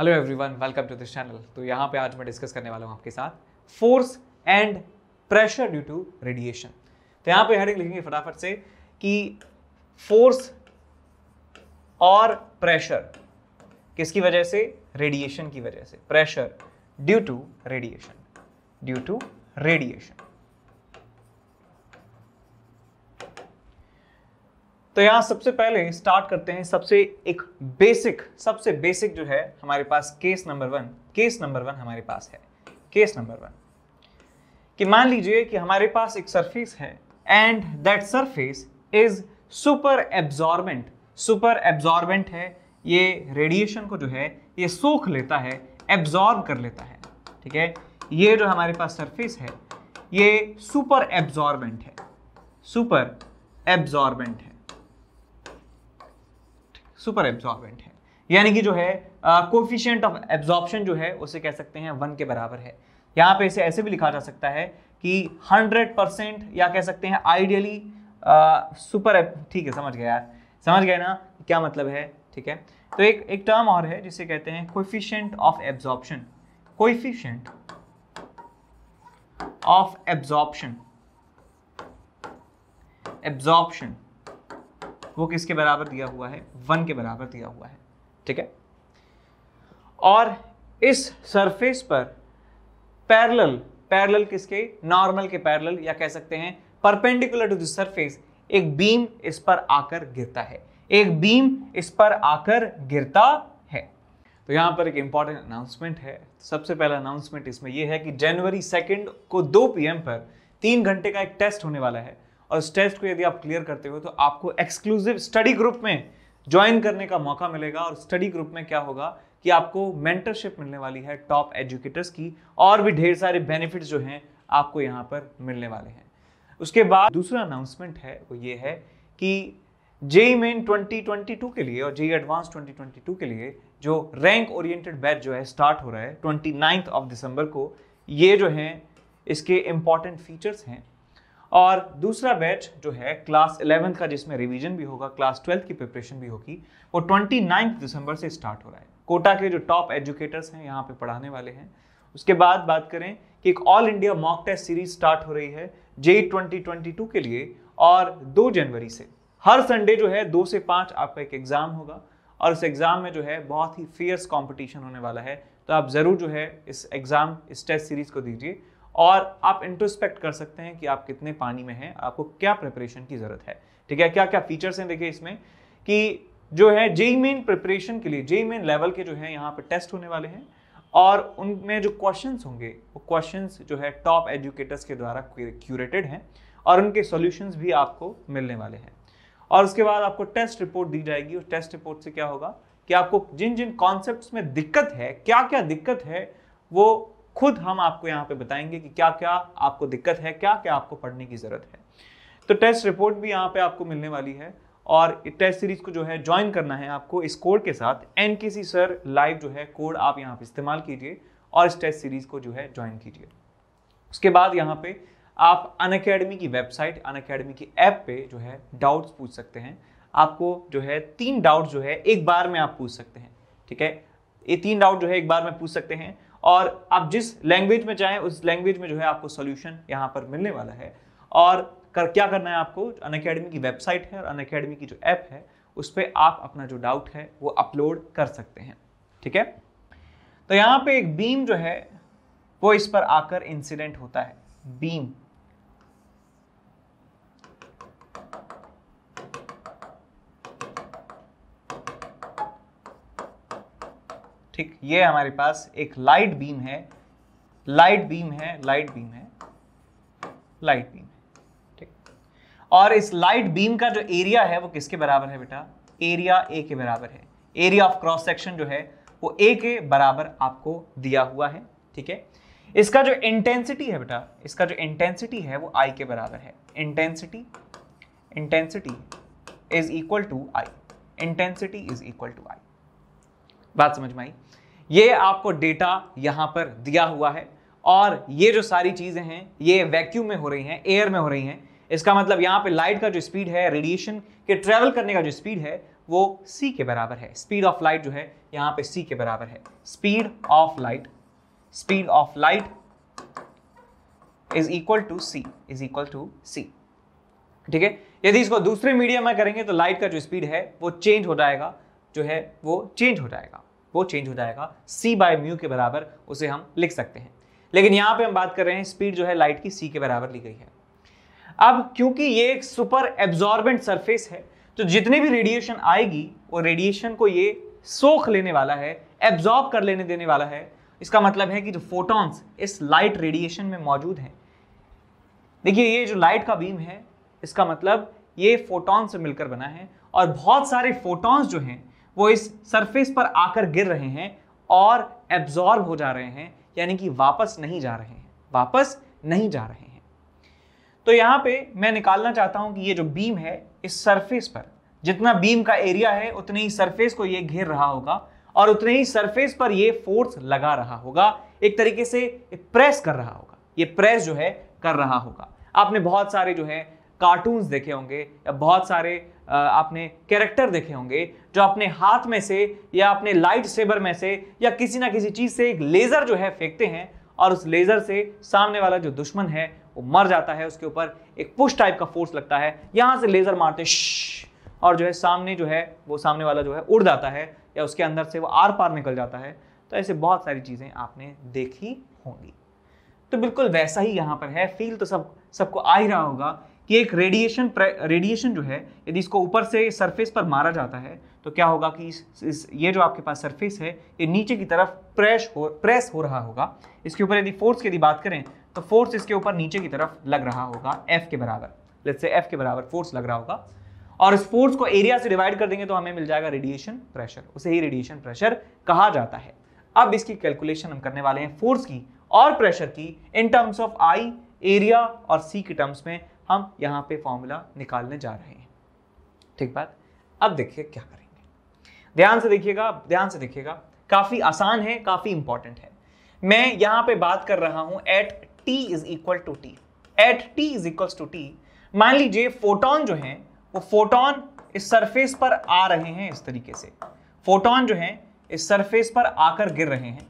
hello everyone welcome to this channel तो यहाँ पे आज मैं डिस्कस करने वाला हूँ आपके साथ force and pressure due to radiation तो यहाँ पे हेडिंग लिखेंगे फटाफट से कि फोर्स और प्रेशर किसकी वजह से रेडिएशन की वजह से pressure due to radiation due to radiation तो यहाँ सबसे पहले स्टार्ट करते हैं सबसे एक बेसिक सबसे बेसिक जो है हमारे पास case number one case number one हमारे पास है केस नंबर वन कि मान लीजिए कि हमारे पास एक सरफेस है and that surface is super absorbent super absorbent है ये रेडिएशन को जो है ये सोख लेता है एब्जॉर्ब कर लेता है ठीक है ये जो हमारे पास सरफेस है ये सुपर एब्जॉर्बेंट है सुपर एब्जॉर्बेंट है सुपर एब्जॉर्बेंट है यानी कि जो है कोफिशियंट ऑफ एब्जॉर्प्शन जो है उसे कह सकते हैं वन के बराबर है यहाँ पे इसे ऐसे भी लिखा जा सकता है कि हंड्रेड परसेंट या कह सकते हैं आइडियली सुपर ठीक है समझ गया यार समझ गए ना क्या मतलब है ठीक है तो एक एक टर्म और है जिसे कहते हैं coefficient of absorption coefficient of absorption absorption वो किसके बराबर दिया हुआ है वन के बराबर दिया हुआ है ठीक है और इस सरफेस पर पैरेलल पैरेलल किसके नॉर्मल के पैरेलल या कह सकते हैं परपेंडिकुलर टू द सरफेस एक बीम इस पर आकर गिरता है एक बीम इस पर आकर गिरता है तो यहां पर एक इंपॉर्टेंट अनाउंसमेंट है सबसे पहला अनाउंसमेंट इसमें यह है कि जनवरी सेकेंड को दो पीएम पर तीन घंटे का एक टेस्ट होने वाला है और इस टेस्ट को यदि आप क्लियर करते हो तो आपको एक्सक्लूसिव स्टडी ग्रुप में ज्वाइन करने का मौका मिलेगा और स्टडी ग्रुप में क्या होगा कि आपको मेंटरशिप मिलने वाली है टॉप एजुकेटर्स की और भी ढेर सारे बेनिफिट्स जो हैं आपको यहाँ पर मिलने वाले हैं उसके बाद दूसरा अनाउंसमेंट है वो ये है कि जेई मेन 2022 के लिए और जेई एडवांस 2022 के लिए जो रैंक ओरिएंटेड बैच जो है स्टार्ट हो रहा है ट्वेंटी ऑफ दिसंबर को ये जो हैं इसके इम्पॉर्टेंट फीचर्स हैं और दूसरा बैच जो है क्लास इलेवेंथ का जिसमें रिवीजन भी होगा क्लास ट्वेल्थ की प्रिपरेशन भी होगी वो ट्वेंटी दिसंबर से स्टार्ट हो रहा है कोटा के जो टॉप एजुकेटर्स हैं यहाँ पे पढ़ाने वाले हैं उसके बाद बात करें कि एक all India mock test series start हो रही है जे ट्वेंटी ट्वेंटी टू के लिए और दो जनवरी से हर संडे जो है दो से पाँच आपका एक एग्ज़ाम होगा और उस एग्ज़ाम में जो है बहुत ही फियर्स कॉम्पिटिशन होने वाला है तो आप ज़रूर जो है इस एग्ज़ाम इस टेस्ट सीरीज़ को दीजिए और आप इंट्रोस्पेक्ट कर सकते हैं कि आप कितने पानी में हैं आपको क्या प्रिपरेशन की ज़रूरत है ठीक है क्या क्या फीचर्स हैं देखिए इसमें कि जो है जेई मेन प्रिपरेशन के लिए जेई मेन लेवल के जो है यहाँ पर टेस्ट होने वाले हैं और उनमें जो क्वेश्चंस होंगे वो क्वेश्चंस जो है टॉप एजुकेटर्स के द्वारा क्यूरेटेड हैं और उनके सॉल्यूशंस भी आपको मिलने वाले हैं और उसके बाद आपको टेस्ट रिपोर्ट दी जाएगी उस टेस्ट रिपोर्ट से क्या होगा कि आपको जिन जिन कॉन्सेप्ट्स में दिक्कत है क्या क्या दिक्कत है वो खुद हम आपको यहाँ पे बताएंगे कि क्या क्या आपको दिक्कत है क्या क्या आपको पढ़ने की ज़रूरत है तो टेस्ट रिपोर्ट भी यहाँ पे आपको मिलने वाली है और टेस्ट सीरीज को जो है ज्वाइन करना है आपको इस कोड के साथ एन सर लाइव जो है कोड आप यहाँ पे इस्तेमाल कीजिए और इस टेस्ट सीरीज को जो है ज्वाइन कीजिए उसके बाद यहाँ पे आप अन अकेडमी की वेबसाइट अन अकेडमी की ऐप पे जो है डाउट्स पूछ सकते हैं आपको जो है तीन डाउट जो है एक बार में आप पूछ सकते हैं ठीक है ये तीन डाउट जो है एक बार में पूछ सकते हैं और आप जिस लैंग्वेज में चाहें उस लैंग्वेज में जो है आपको सोल्यूशन यहाँ पर मिलने वाला है और कर क्या करना है आपको अन अकेडमी की वेबसाइट है और अन अकेडमी की जो ऐप है उस पर आप अपना जो डाउट है वो अपलोड कर सकते हैं ठीक है तो यहाँ पे एक बीम जो है वो इस पर आकर इंसिडेंट होता है बीम ठीक ये हमारे पास एक लाइट बीम है लाइट बीम है लाइट बीम है लाइट बीम है ठीक और इस लाइट बीम का जो एरिया है वो किसके बराबर है बेटा एरिया ए के बराबर है एरिया ऑफ क्रॉस सेक्शन जो है वो ए के बराबर आपको दिया हुआ है ठीक है इसका जो इंटेंसिटी है बेटा इसका जो इंटेंसिटी है वो आई के बराबर है intensity intensity is equal to I intensity is equal to I बात समझ में आई ये आपको डेटा यहाँ पर दिया हुआ है और ये जो सारी चीज़ें हैं ये वैक्यूम में हो रही हैं एयर में हो रही हैं इसका मतलब यहाँ पे लाइट का जो स्पीड है रेडिएशन के ट्रेवल करने का जो स्पीड है वो सी के बराबर है स्पीड ऑफ लाइट जो है यहाँ पे सी के बराबर है speed of light speed of light is equal to C is equal to C ठीक है यदि इसको दूसरे मीडियम में करेंगे तो लाइट का जो स्पीड है वो चेंज हो जाएगा जो है वो चेंज हो जाएगा वो चेंज हो जाएगा सी बाय म्यू के बराबर उसे हम लिख सकते हैं लेकिन यहाँ पे हम बात कर रहे हैं स्पीड जो है लाइट की सी के बराबर ली गई है अब क्योंकि ये एक सुपर एब्जॉर्बेंट सरफेस है तो जितने भी रेडिएशन आएगी वो रेडिएशन को ये सोख लेने वाला है एब्जॉर्ब कर लेने देने वाला है इसका मतलब है कि जो फोटॉन्स इस लाइट रेडिएशन में मौजूद हैं देखिए ये जो लाइट का बीम है इसका मतलब ये फोटॉन से मिलकर बना है और बहुत सारे फोटॉन्स जो हैं वो इस सरफेस पर आकर गिर रहे हैं और एब्जॉर्ब हो जा रहे हैं यानी कि वापस नहीं जा रहे हैं वापस नहीं जा रहे हैं तो यहाँ पे मैं निकालना चाहता हूँ कि ये जो बीम है इस सरफेस पर जितना बीम का एरिया है उतने ही सरफेस को ये घेर रहा होगा और उतने ही सरफेस पर ये फोर्स लगा रहा होगा एक तरीके से प्रेस कर रहा होगा ये प्रेस जो है कर रहा होगा आपने बहुत सारे जो है कार्टून्स देखे होंगे या बहुत सारे आपने कैरेक्टर देखे होंगे जो अपने हाथ में से या अपने लाइट सेबर में से या किसी ना किसी चीज़ से एक लेज़र जो है फेंकते हैं और उस लेज़र से सामने वाला जो दुश्मन है वो मर जाता है उसके ऊपर एक पुश टाइप का फोर्स लगता है यहां से लेज़र मारते और जो है सामने जो है वो सामने वाला जो है उड़ जाता है या उसके अंदर से वो आर पार निकल जाता है तो ऐसे बहुत सारी चीज़ें आपने देखी होंगी तो बिल्कुल वैसा ही यहाँ पर है फील तो सब सबको आ ही रहा होगा कि एक रेडिएशन रेडिएशन जो है यदि इसको ऊपर से सरफेस पर मारा जाता है तो क्या होगा कि इस, इस ये जो आपके पास सरफेस है ये नीचे की तरफ प्रेस हो प्रेस हो रहा होगा इसके ऊपर यदि फोर्स की यदि बात करें तो फोर्स इसके ऊपर नीचे की तरफ लग रहा होगा एफ के बराबर लेट्स से एफ के बराबर फोर्स लग रहा होगा और इस फोर्स को एरिया से डिवाइड कर देंगे तो हमें मिल जाएगा रेडिएशन प्रेशर उसे ही रेडिएशन प्रेशर कहा जाता है अब इसकी कैलकुलेशन हम करने वाले हैं फोर्स की और प्रेशर की in terms of I area और सी के टर्म्स में हम यहाँ पे फॉर्मूला निकालने जा रहे हैं ठीक बात अब देखिए क्या करें ध्यान से देखिएगा ध्यान से देखिएगा काफ़ी आसान है काफ़ी इंपॉर्टेंट है मैं यहां पे बात कर रहा हूं at T is equal to T at T is equal to T मान लीजिए फोटोन जो है वो फोटोन इस सरफेस पर आ रहे हैं इस तरीके से फोटोन जो है इस सरफेस पर आकर गिर रहे हैं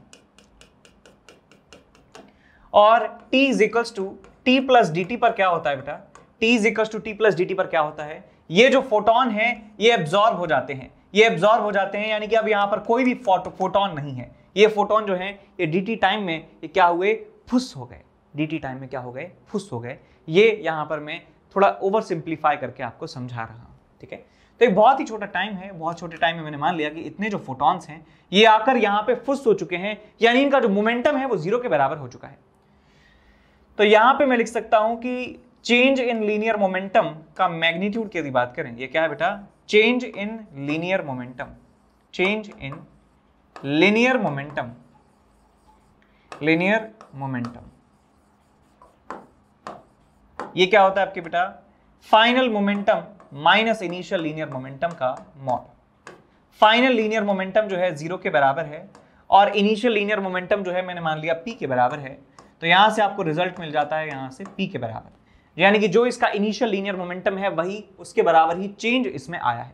और t is equals to T plus D पर क्या होता है बेटा t is equals to T plus D पर क्या होता है ये जो फोटोन है ये एब्जॉर्ब हो जाते हैं ये एब्जॉर्ब हो जाते हैं यानी कि अब यहाँ पर कोई भी फोटो फोटोन नहीं है ये फोटोन जो है ये डी टाइम में ये क्या हुए फुस हो गए डी टाइम में क्या हो गए फुस हो गए ये यहाँ पर मैं थोड़ा ओवर सिंप्लीफाई करके आपको समझा रहा हूँ ठीक है तो एक बहुत ही छोटा टाइम है बहुत छोटे टाइम में मैंने मान लिया कि इतने जो फोटॉन्स हैं ये आकर यहाँ पे फुस हो चुके हैं यानी इनका जो मोमेंटम है वो जीरो के बराबर हो चुका है तो यहाँ पे मैं लिख सकता हूँ कि चेंज इन लीनियर मोमेंटम का मैग्नीट्यूड की यदि बात करें ये क्या है बेटा change in linear momentum change in linear momentum linear momentum ये क्या होता है आपके बेटा final momentum minus initial linear momentum का मॉल फाइनल लीनियर मोमेंटम जो है जीरो के बराबर है और इनिशियल लीनियर मोमेंटम जो है मैंने मान लिया पी के बराबर है तो यहां से आपको रिजल्ट मिल जाता है यहां से पी के बराबर यानी कि जो इसका इनिशियल लीनियर मोमेंटम है वही उसके बराबर ही चेंज इसमें आया है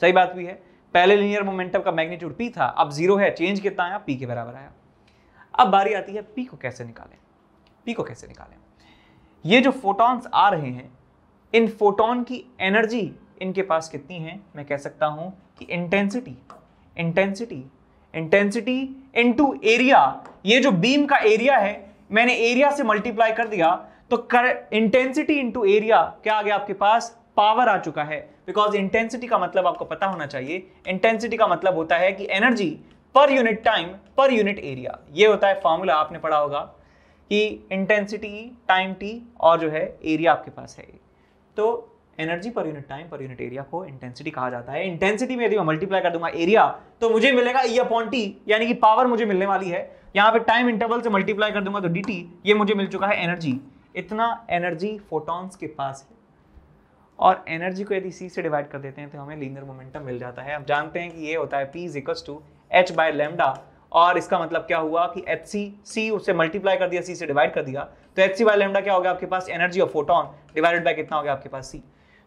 सही बात भी है पहले लीनियर मोमेंटम का मैग्नीट्यूड पी था अब जीरो है चेंज कितना आया पी के बराबर आया अब बारी आती है पी को कैसे निकालें पी को कैसे निकालें ये जो फोटॉन्स आ रहे हैं इन फोटोन की एनर्जी इनके पास कितनी है मैं कह सकता हूँ कि intensity intensity intensity into area ये जो बीम का एरिया है मैंने एरिया से मल्टीप्लाई कर दिया तो कर इंटेंसिटी इंटू एरिया क्या आ गया आपके पास पावर आ चुका है बिकॉज इंटेंसिटी का मतलब आपको पता होना चाहिए इंटेंसिटी का मतलब होता है कि energy per unit time per unit area ये होता है फॉर्मूला आपने पढ़ा होगा कि इंटेंसिटी टाइम टी और जो है एरिया आपके पास है तो energy per unit time per unit area को इंटेंसिटी कहा जाता है इंटेंसिटी में यदि मैं मल्टीप्लाई कर दूंगा एरिया तो मुझे मिलेगा ई अपॉन टी यानी कि पावर मुझे मिलने वाली है यहां पे टाइम इंटरवल से मल्टीप्लाई कर दूंगा तो डी टी ये मुझे मिल चुका है एनर्जी इतना एनर्जी फोटॉन्स के पास है और एनर्जी को यदि सी से डिवाइड कर देते हैं तो हमें लीनर मोमेंटम मिल जाता है अब जानते हैं कि ये होता है P is to H by lambda और इसका मतलब क्या हुआ कि एच सी सी उससे मल्टीप्लाई कर दिया सी से डिवाइड कर दिया तो एच सी बाय लेमडा क्या हो गया आपके पास energy of photon divided by कितना हो गया आपके पास C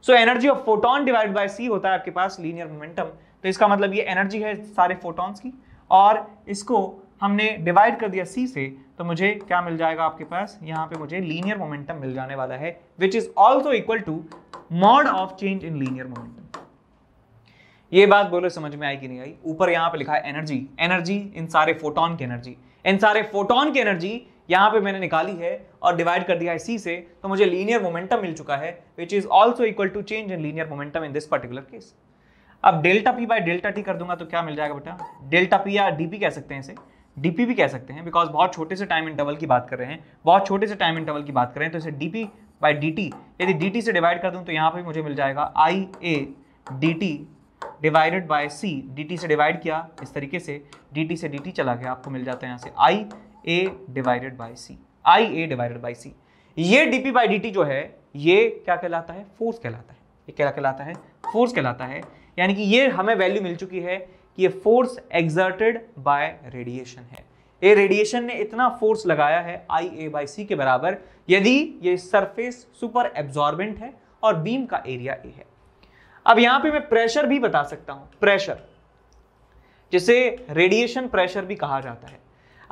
so energy of photon divide by C होता है आपके पास लीनियर मोमेंटम तो इसका मतलब ये एनर्जी है सारे फोटॉन्स की और इसको हमने डिवाइड कर दिया सी से तो मुझे क्या मिल जाएगा आपके पास यहाँ पे मुझे लीनियर मोमेंटम मिल जाने वाला है which is also equal to mod of change in linear momentum ये बात बोलो समझ में आई कि नहीं आई ऊपर यहाँ पे लिखा है एनर्जी एनर्जी इन सारे फोटोन की एनर्जी इन सारे फोटोन की एनर्जी यहाँ पे मैंने निकाली है और डिवाइड कर दिया है सी से तो मुझे लीनियर मोमेंटम मिल चुका है which is also equal to change in linear momentum in this particular case अब delta P by delta T कर दूंगा तो क्या मिल जाएगा बेटा डेल्टा पी या डी पी कह सकते हैं इसे डीपी भी कह सकते हैं बिकॉज बहुत छोटे से टाइम इंटरवल की बात कर रहे हैं बहुत छोटे से टाइम इंटरवल की बात कर रहे हैं तो इसे डीपी बाय डीटी यदि डीटी से डिवाइड कर दूं तो यहाँ पर मुझे मिल जाएगा I A D T divided by C D से डिवाइड किया इस तरीके से डी से डी चला गया आपको मिल जाता है यहाँ से I A divided by C I A divided by C ये डी पी बाई डी जो है ये क्या कहलाता है फोर्स कहलाता है ये क्या कहलाता है फोर्स कहलाता है यानी कि ये हमें वैल्यू मिल चुकी है कि ये फोर्स एग्जर्टेड बाय रेडिएशन है ए रेडिएशन ने इतना फोर्स लगाया है आई ए बाई सी के बराबर यदि ये सरफेस सुपर एब्जॉर्बेंट है और बीम का एरिया ए है अब यहां पे मैं प्रेशर भी बता सकता हूं प्रेशर जिसे रेडिएशन प्रेशर भी कहा जाता है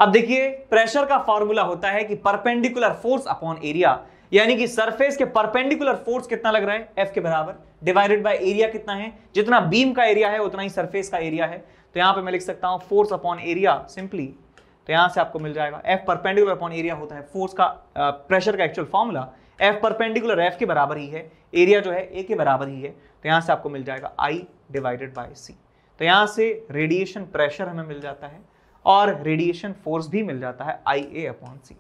अब देखिए प्रेशर का फॉर्मूला होता है कि परपेंडिकुलर फोर्स अपॉन एरिया यानी कि सरफेस के परपेंडिकुलर फोर्स कितना लग रहा है एफ के बराबर डिवाइडेड बाय एरिया कितना है जितना बीम का एरिया है उतना ही सरफेस का एरिया है तो यहां पे मैं लिख सकता हूं फोर्स अपॉन एरिया सिंपली तो यहां से आपको मिल जाएगा एफ परपेंडिकुलर अपॉन एरिया होता है फोर्स का प्रेशर का actual formula F perpendicular F के बराबर ही है एरिया जो है ए के बराबर ही है तो यहां से आपको मिल जाएगा आई डिवाइडेड बाय सी तो यहां से रेडिएशन प्रेशर हमें मिल जाता है और रेडिएशन फोर्स भी मिल जाता है आई ए अपॉन सी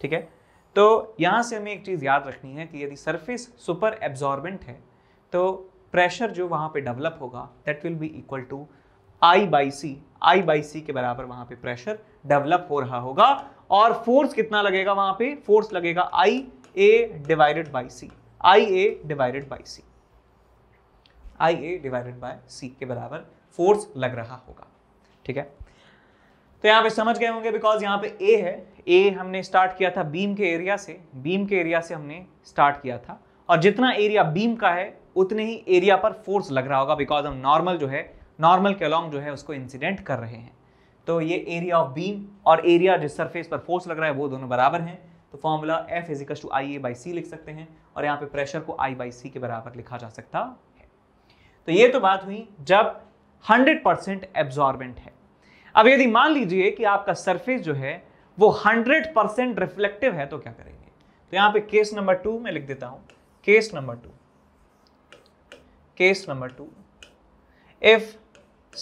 ठीक है तो यहाँ से हमें एक चीज़ याद रखनी है कि यदि सरफेस सुपर एब्जॉर्बेंट है तो प्रेशर जो वहाँ पे डेवलप होगा that will be equal to I by C I by C के बराबर वहाँ पे प्रेशर डेवलप हो रहा होगा और फोर्स कितना लगेगा वहाँ पे फोर्स लगेगा I A divided by C I A divided by C I A divided by C के बराबर फोर्स लग रहा होगा ठीक है तो यहाँ पे समझ गए होंगे बिकॉज यहाँ पे ए है ए हमने स्टार्ट किया था बीम के एरिया से बीम के एरिया से हमने स्टार्ट किया था और जितना एरिया बीम का है उतने ही एरिया पर फोर्स लग रहा होगा बिकॉज हम नॉर्मल जो है नॉर्मल के अलॉन्ग जो है उसको इंसिडेंट कर रहे हैं तो ये एरिया ऑफ बीम और एरिया जिस सरफेस पर फोर्स लग रहा है वो दोनों बराबर हैं तो formula F is to I A by C लिख सकते हैं और यहाँ पे प्रेशर को आई बाई सी के बराबर लिखा जा सकता है तो ये तो बात हुई जब हंड्रेड परसेंट एब्जॉर्बेंट है अब यदि मान लीजिए कि आपका सरफेस जो है वो 100 परसेंट रिफ्लेक्टिव है तो क्या करेंगे तो यहां पे केस नंबर टू में लिख देता हूं case number two case number two if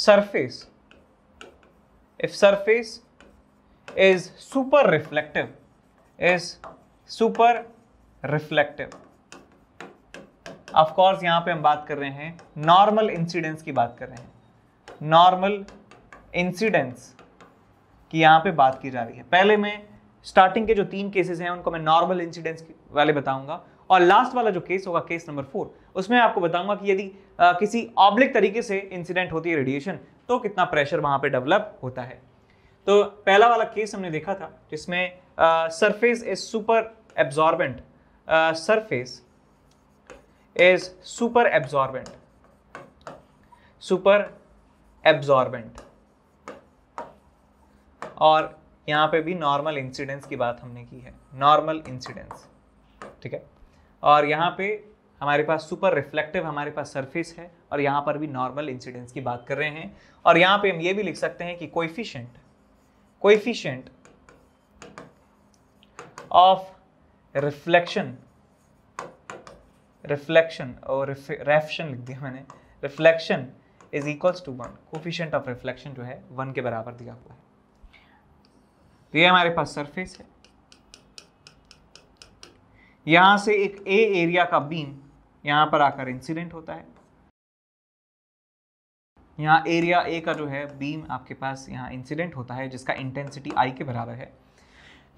surface if surface is super reflective is super reflective of course यहां पे हम बात कर रहे हैं नॉर्मल इंसिडेंस की बात कर रहे हैं नॉर्मल इंसिडेंस की यहाँ पे बात की जा रही है पहले मैं स्टार्टिंग के जो तीन केसेस हैं उनको मैं नॉर्मल इंसिडेंस वाले बताऊंगा और लास्ट वाला जो केस होगा केस नंबर फोर उसमें आपको बताऊंगा कि यदि आ, किसी ऑब्लिक तरीके से इंसिडेंट होती है रेडिएशन तो कितना प्रेशर वहाँ पर डेवलप होता है तो पहला वाला केस हमने देखा था जिसमें surface is super absorbent surface is super absorbent super absorbent और यहाँ पे भी नॉर्मल इंसिडेंस की बात हमने की है नॉर्मल इंसिडेंस ठीक है और यहाँ पे हमारे पास सुपर रिफ्लेक्टिव हमारे पास सरफेस है और यहाँ पर भी नॉर्मल इंसिडेंस की बात कर रहे हैं और यहाँ पे हम ये भी लिख सकते हैं कि coefficient coefficient of reflection reflection और रेफ्शन लिख दिया मैंने reflection is equals to one coefficient of reflection जो है वन के बराबर दिया हुआ है तो ये हमारे पास सरफेस है यहां से एक ए एरिया का बीम यहां पर आकर इंसिडेंट होता है यहां एरिया ए का जो है बीम आपके पास यहां इंसिडेंट होता है जिसका इंटेंसिटी आई के बराबर है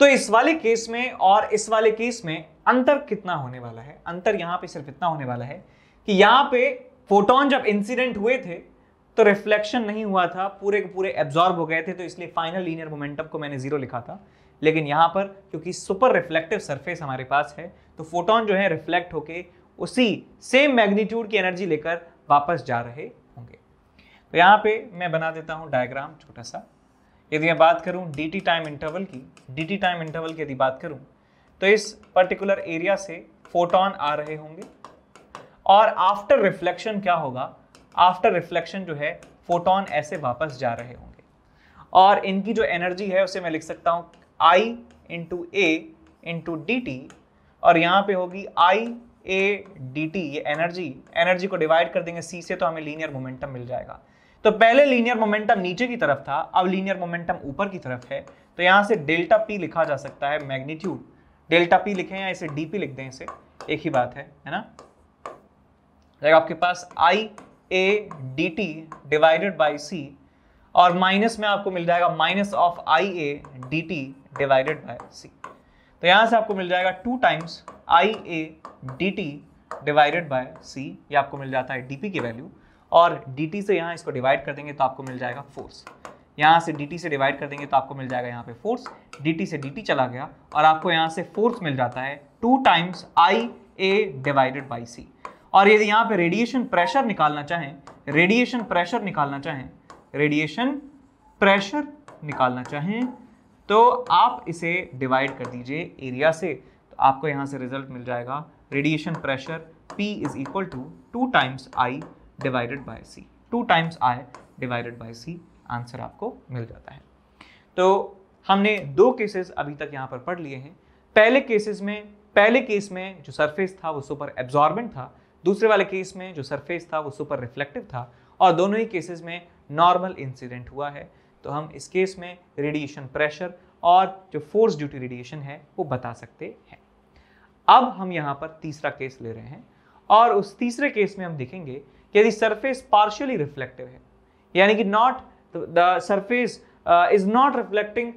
तो इस वाले केस में और इस वाले केस में अंतर कितना होने वाला है अंतर यहां पे सिर्फ इतना होने वाला है कि यहां पे फोटोन जब इंसिडेंट हुए थे तो रिफ्लेक्शन नहीं हुआ था पूरे के पूरे एब्जॉर्ब हो गए थे तो इसलिए फाइनल लीनियर मोमेंटम को मैंने जीरो लिखा था लेकिन यहाँ पर क्योंकि सुपर रिफ्लेक्टिव सरफेस हमारे पास है तो फोटोन जो है रिफ्लेक्ट होके उसी सेम मैग्नीट्यूड की एनर्जी लेकर वापस जा रहे होंगे तो यहाँ पे मैं बना देता हूँ डायग्राम छोटा सा यदि मैं बात करूँ डी टाइम इंटरवल की डी टाइम इंटरवल की यदि बात करूँ तो इस पर्टिकुलर एरिया से फोटोन आ रहे होंगे और आफ्टर रिफ्लेक्शन क्या होगा आफ्टर रिफ्लेक्शन जो है फोटोन ऐसे वापस जा रहे होंगे और इनकी जो एनर्जी है उसे मैं लिख सकता हूँ I into A into D T और यहाँ पे होगी आई ए डी टी ये एनर्जी एनर्जी को डिवाइड कर देंगे सी से तो हमें लीनियर मोमेंटम मिल जाएगा तो पहले लीनियर मोमेंटम नीचे की तरफ था अब लीनियर मोमेंटम ऊपर की तरफ है तो यहाँ से डेल्टा पी लिखा जा सकता है मैग्नीट्यूड डेल्टा पी लिखें या इसे डी पी लिख दें इसे एक ही बात है है ना तो आपके पास I A D T divided by C और माइनस में आपको मिल जाएगा minus of I A D T divided by C तो यहाँ से आपको मिल जाएगा two times I A D T divided by C ये आपको मिल जाता है डी पी की वैल्यू और डी टी से यहाँ इसको डिवाइड कर देंगे तो आपको मिल जाएगा फोर्स यहाँ से डी टी से डिवाइड कर देंगे तो आपको मिल जाएगा यहाँ पे फोर्स डी टी से डी टी चला गया और आपको यहाँ से फोर्स मिल जाता है two times I A divided by C और यदि यहाँ पे रेडिएशन प्रेशर निकालना चाहें रेडिएशन प्रेशर निकालना चाहें रेडिएशन प्रेशर निकालना चाहें तो आप इसे डिवाइड कर दीजिए एरिया से तो आपको यहाँ से रिजल्ट मिल जाएगा radiation pressure P is equal to two times I divided by C two times I divided by C answer आपको मिल जाता है तो हमने दो केसेस अभी तक यहाँ पर पढ़ लिए हैं पहले केसेस में पहले केस में जो सरफेस था वो सुपर एब्जॉर्बेंट था दूसरे वाले केस में जो सरफेस था वो सुपर रिफ्लेक्टिव था और दोनों ही केसेस में नॉर्मल इंसिडेंट हुआ है तो हम इस केस में रेडिएशन प्रेशर और जो फोर्स ड्यूटी रेडिएशन है वो बता सकते हैं अब हम यहाँ पर तीसरा केस ले रहे हैं और उस तीसरे केस में हम देखेंगे कि यदि सरफेस पार्शियली रिफ्लेक्टिव है यानी कि not the surface is not reflecting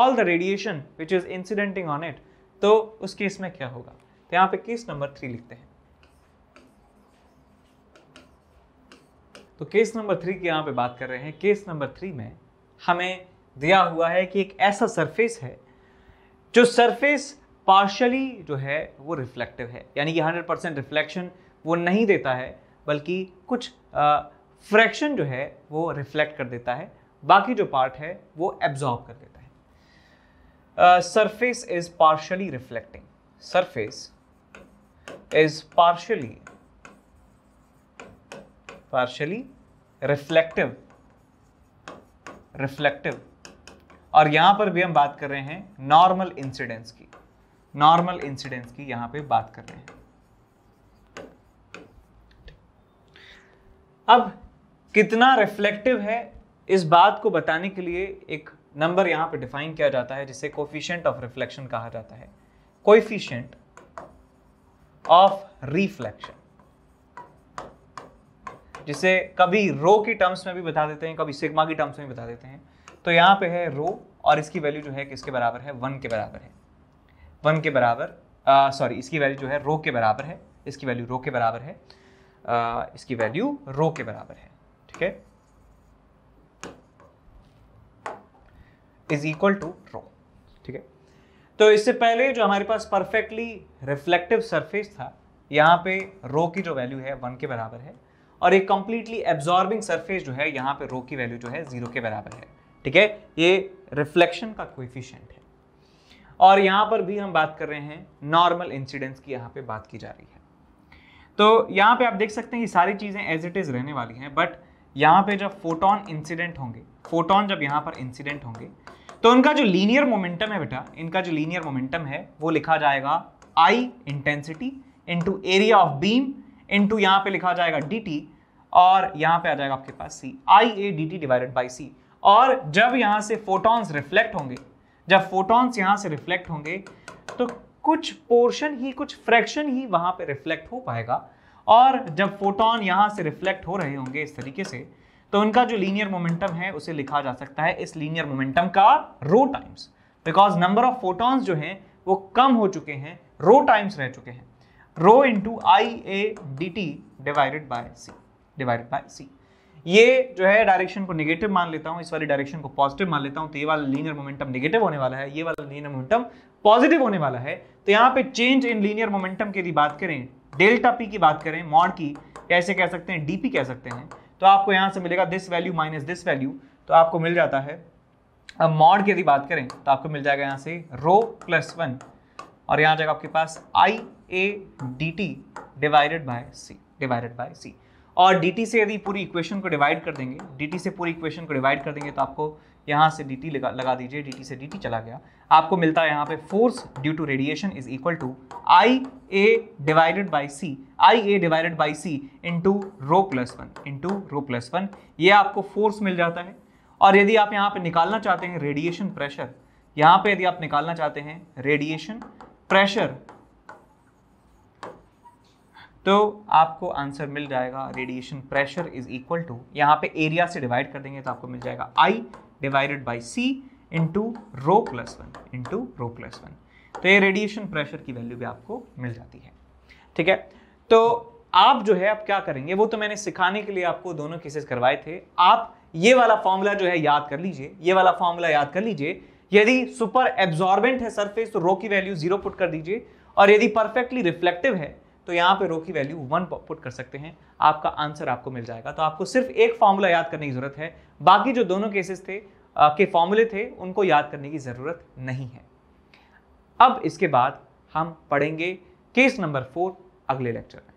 all the radiation which is incidenting on it तो उस केस में क्या होगा तो यहाँ पे केस नंबर थ्री लिखते हैं तो केस नंबर थ्री की यहाँ पे बात कर रहे हैं केस नंबर थ्री में हमें दिया हुआ है कि एक ऐसा सरफेस है जो सरफेस पार्शली जो है वो रिफ्लेक्टिव है यानी कि 100 परसेंट रिफ्लेक्शन वो नहीं देता है बल्कि कुछ फ्रैक्शन जो है वो रिफ्लेक्ट कर देता है बाकी जो पार्ट है वो एब्जॉर्ब कर देता है surface is partially reflecting surface is partially partially reflective reflective और यहां पर भी हम बात कर रहे हैं नॉर्मल इंसिडेंस की नॉर्मल इंसिडेंस की यहां पे बात कर रहे हैं अब कितना रिफ्लेक्टिव है इस बात को बताने के लिए एक नंबर यहां पे डिफाइन किया जाता है जिसे कोफिशियंट ऑफ रिफ्लेक्शन कहा जाता है कोफिशियंट ऑफ रिफ्लेक्शन जिसे कभी रो की टर्म्स में भी बता देते हैं कभी सिग्मा की टर्म्स में भी बता देते हैं तो यहाँ पे है रो और इसकी वैल्यू जो है किसके बराबर है वन के बराबर है वन के बराबर सॉरी इसकी वैल्यू जो है रो के बराबर है इसकी वैल्यू रो के बराबर है आ, इसकी वैल्यू रो के बराबर है ठीक है इज इक्वल टू रो ठीक है तो इससे पहले जो हमारे पास परफेक्टली रिफ्लेक्टिव सरफेस था यहाँ पे रो की जो वैल्यू है वन के बराबर है और एक कंप्लीटली एब्जॉर्बिंग सरफेस जो है यहाँ पे रो की वैल्यू जो है जीरो के बराबर है ठीक है ये रिफ्लेक्शन का कोफिशेंट है और यहाँ पर भी हम बात कर रहे हैं नॉर्मल इंसिडेंस की यहाँ पे बात की जा रही है तो यहाँ पे आप देख सकते हैं ये सारी चीज़ें एज इट इज़ रहने वाली हैं बट यहाँ पे जब फोटोन इंसिडेंट होंगे फोटोन जब यहाँ पर इंसिडेंट होंगे तो उनका जो लीनियर मोमेंटम है बेटा इनका जो लीनियर मोमेंटम है वो लिखा जाएगा I intensity into area of beam into यहाँ पे लिखा जाएगा डी टी और यहाँ पे आ जाएगा आपके पास C I A D T divided by C और जब यहाँ से फोटॉन्स रिफ्लेक्ट होंगे जब फोटॉन्स यहाँ से रिफ्लेक्ट होंगे तो कुछ पोर्शन ही कुछ फ्रैक्शन ही वहाँ पे रिफ्लेक्ट हो पाएगा और जब फोटॉन यहाँ से रिफ्लेक्ट हो रहे होंगे इस तरीके से तो उनका जो लीनियर मोमेंटम है उसे लिखा जा सकता है इस लीनियर मोमेंटम का rho times because number of photons जो हैं वो कम हो चुके हैं रो टाइम्स रह चुके हैं rho into I A D T divided by C divided by C ये जो है डायरेक्शन को नेगेटिव मान लेता हूँ इस वाली डायरेक्शन को पॉजिटिव मान लेता हूँ तो ये वाला लीनियर मोमेंटम नेगेटिव होने वाला है ये वाला लीनियर मोमेंटम पॉजिटिव होने वाला है तो यहाँ पे चेंज इन लीनियर मोमेंटम की यदि बात करें डेल्टा पी की बात करें मॉड की कैसे कह सकते हैं डीपी कह सकते हैं तो आपको यहाँ से मिलेगा this value minus this value तो आपको मिल जाता है अब मॉड की यदि बात करें तो आपको मिल जाएगा यहाँ से रो प्लस वन और यहाँ जाएगा आपके पास I A D T divided by C divided by C और dt से यदि पूरी इक्वेशन को डिवाइड कर देंगे dt से पूरी इक्वेशन को डिवाइड कर देंगे तो आपको यहाँ से dt लगा लगा दीजिए dt से dt चला गया आपको मिलता है यहाँ पे force due to radiation is equal to I A divided by C I A divided by C into rho plus one into rho plus one ये आपको फोर्स मिल जाता है और यदि आप यहाँ पे निकालना चाहते हैं रेडिएशन प्रेशर यहाँ पे यदि आप निकालना चाहते हैं रेडिएशन प्रेशर तो आपको आंसर मिल जाएगा radiation pressure is equal to यहाँ पे एरिया से डिवाइड कर देंगे तो आपको मिल जाएगा I divided by C into rho plus one into rho plus one तो ये रेडिएशन प्रेशर की वैल्यू भी आपको मिल जाती है ठीक है तो आप जो है आप क्या करेंगे वो तो मैंने सिखाने के लिए आपको दोनों केसेस करवाए थे आप ये वाला फॉर्मूला जो है याद कर लीजिए ये वाला फॉर्मूला याद कर लीजिए यदि सुपर एब्जॉर्बेंट है सरफेस तो रो की वैल्यू जीरो पुट कर दीजिए और यदि परफेक्टली रिफ्लेक्टिव है तो यहाँ पे रो की वैल्यू वन पुट कर सकते हैं आपका आंसर आपको मिल जाएगा तो आपको सिर्फ एक फॉर्मूला याद करने की ज़रूरत है बाकी जो दोनों केसेस थे आ, के फॉर्मूले थे उनको याद करने की ज़रूरत नहीं है अब इसके बाद हम पढ़ेंगे केस नंबर फोर अगले लेक्चर में